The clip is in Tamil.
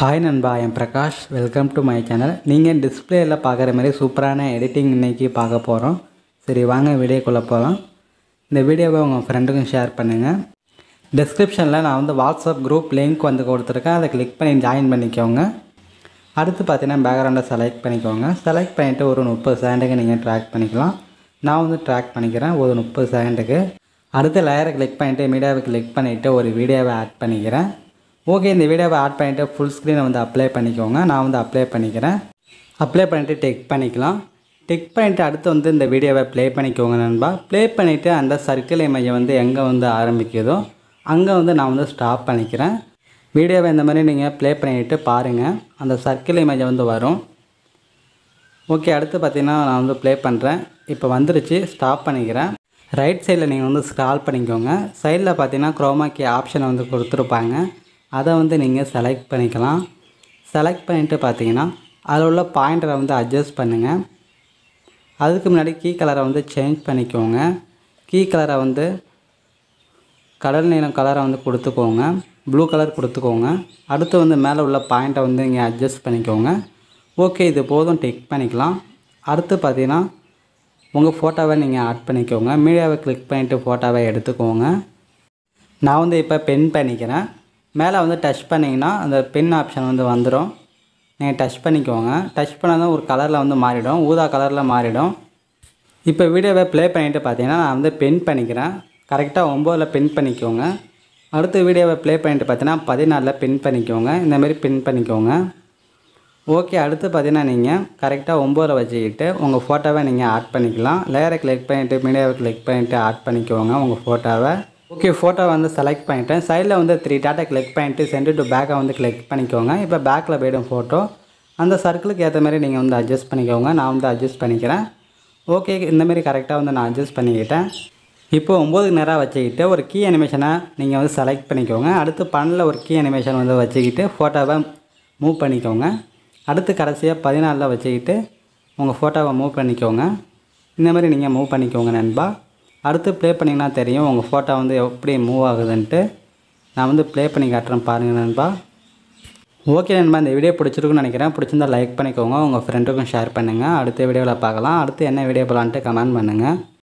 ஹாய் நண்பா என் Prakash welcome to my channel நீங்கள் டிஸ்பிளேயில் பார்க்குற மாதிரி சூப்பரான எடிட்டிங் இன்றைக்கி பார்க்க போகிறோம் சரி வாங்க வீடியோக்குள்ளே போகலாம் இந்த வீடியோவை உங்கள் ஃப்ரெண்டுக்கும் ஷேர் பண்ணுங்கள் டிஸ்கிரிப்ஷனில் நான் வந்து வாட்ஸ்அப் குரூப் லிங்க் வந்து கொடுத்துருக்கேன் அதை கிளிக் பண்ணி ஜாயின் பண்ணிக்கோங்க அடுத்து பார்த்தீங்கன்னா பேக்ரவுண்டை செலக்ட் பண்ணிக்கோங்க செலக்ட் பண்ணிவிட்டு ஒரு முப்பது செகண்டுக்கு நீங்கள் ட்ராக் பண்ணிக்கலாம் நான் வந்து ட்ராக் பண்ணிக்கிறேன் ஒரு முப்பது செகண்டுக்கு அடுத்த லேயரை கிளிக் பண்ணிவிட்டு மீடியாவை கிளிக் பண்ணிவிட்டு ஒரு வீடியோவை ஆட் பண்ணிக்கிறேன் ஓகே இந்த வீடியோவை ஆட் பண்ணிவிட்டு ஃபுல் ஸ்க்ரீனை வந்து அப்ளை பண்ணிக்கோங்க நான் வந்து அப்ளை பண்ணிக்கிறேன் அப்ளை பண்ணிவிட்டு டெக் பண்ணிக்கலாம் டெக் பண்ணிவிட்டு அடுத்து வந்து இந்த வீடியோவை ப்ளே பண்ணிக்கோங்க நண்பா ப்ளே பண்ணிவிட்டு அந்த சர்க்கிள் இமையை வந்து எங்கே வந்து ஆரம்பிக்குதோ அங்கே வந்து நான் வந்து ஸ்டாப் பண்ணிக்கிறேன் வீடியோவை இந்த மாதிரி நீங்கள் ப்ளே பண்ணிவிட்டு பாருங்கள் அந்த சர்க்கிள் மையம் வந்து வரும் ஓகே அடுத்து பார்த்திங்கன்னா நான் வந்து ப்ளே பண்ணுறேன் இப்போ வந்துருச்சு ஸ்டாப் பண்ணிக்கிறேன் ரைட் சைடில் நீங்கள் வந்து ஸ்க்ரால் பண்ணிக்கோங்க சைடில் பார்த்தீங்கன்னா குரோமாக்கி ஆப்ஷனை வந்து கொடுத்துருப்பாங்க அதை வந்து நீங்கள் செலக்ட் பண்ணிக்கலாம் செலக்ட் பண்ணிவிட்டு பார்த்தீங்கன்னா அதில் உள்ள பாயிண்டரை வந்து அட்ஜஸ்ட் பண்ணுங்கள் அதுக்கு முன்னாடி கீ கலரை வந்து சேஞ்ச் பண்ணிக்கோங்க கீ கலரை வந்து கடல் நீளம் கலரை வந்து கொடுத்துக்கோங்க ப்ளூ கலர் கொடுத்துக்கோங்க அடுத்து வந்து மேலே உள்ள பாயிண்ட்டை வந்து நீங்கள் அட்ஜஸ்ட் பண்ணிக்கோங்க ஓகே இது போதும் டிக் பண்ணிக்கலாம் அடுத்து பார்த்தீங்கன்னா உங்கள் ஃபோட்டோவை நீங்கள் ஆட் பண்ணிக்கோங்க மீடியாவை கிளிக் பண்ணிவிட்டு ஃபோட்டோவை எடுத்துக்கோங்க நான் வந்து இப்போ பென் பண்ணிக்கிறேன் மேலே வந்து டச் பண்ணிங்கன்னா அந்த பென் ஆப்ஷன் வந்து வந்துடும் நீங்கள் டச் பண்ணிக்கோங்க டச் பண்ணால் ஒரு கலரில் வந்து மாறிடும் ஊதா கலரில் மாறிடும் இப்போ வீடியோவை ப்ளே பண்ணிவிட்டு பார்த்தீங்கன்னா நான் வந்து பென் பண்ணிக்கிறேன் கரெக்டாக ஒம்போதில் பென் பண்ணிக்கோங்க அடுத்த வீடியோவை ப்ளே பண்ணிட்டு பார்த்தீங்கன்னா பதினாலில் பென் பண்ணிக்கோங்க இந்தமாரி பென் பண்ணிக்கோங்க ஓகே அடுத்து பார்த்தீங்கன்னா நீங்கள் கரெக்டாக ஒம்போதில் வச்சுக்கிட்டு உங்கள் ஃபோட்டோவை நீங்கள் ஆட் பண்ணிக்கலாம் லேயரை கிளிக் பண்ணிவிட்டு மீடியாவை கிளிக் பண்ணிவிட்டு ஆட் பண்ணிக்கோங்க உங்கள் ஃபோட்டோவை ஓகே ஃபோட்டோ வந்து செலக்ட் பண்ணிட்டேன் சைடில் வந்து த்ரீ டேட்டா கிளிக் பண்ணிட்டு சென்ட் டு பேக்கை வந்து கிளிக் பண்ணிக்கோங்க இப்போ பேக்கில் போய்டும் ஃபோட்டோ அந்த சர்க்கிளுக்கு ஏற்ற மாதிரி நீங்கள் வந்து அட்ஜஸ்ட் பண்ணிக்கோங்க நான் வந்து அட்ஜஸ்ட் பண்ணிக்கிறேன் ஓகே இந்தமாரி கரெக்டாக வந்து நான் அட்ஜஸ்ட் பண்ணிக்கிட்டேன் இப்போ ஒம்போதுக்கு நேராக வச்சுக்கிட்டு ஒரு கீ அனிமேஷனை நீங்கள் வந்து செலக்ட் பண்ணிக்கோங்க அடுத்து பன்னில் ஒரு கீ அனிமேஷன் வந்து வச்சுக்கிட்டு ஃபோட்டோவை மூவ் பண்ணிக்கோங்க அடுத்து கடைசியாக பதினாலில் வச்சுக்கிட்டு உங்கள் ஃபோட்டோவை மூவ் பண்ணிக்கோங்க இந்தமாதிரி நீங்கள் மூவ் பண்ணிக்கோங்க நண்பா அடுத்து ப்ளே பண்ணிங்கன்னா தெரியும் உங்கள் ஃபோட்டோ வந்து எப்படி மூவ் ஆகுதுன்ட்டு நான் வந்து ப்ளே பண்ணி காட்டுறேன் பாருங்கள் நண்பா ஓகே நண்பா இந்த வீடியோ பிடிச்சிருக்குன்னு நினைக்கிறேன் பிடிச்சிருந்தா லைக் பண்ணிக்கோங்க உங்கள் ஃப்ரெண்டுக்கும் ஷேர் பண்ணுங்கள் அடுத்த வீடியோவில் பார்க்கலாம் அடுத்து என்ன வீடியோ போகலான்ட்டு கமெண்ட் பண்ணுங்கள்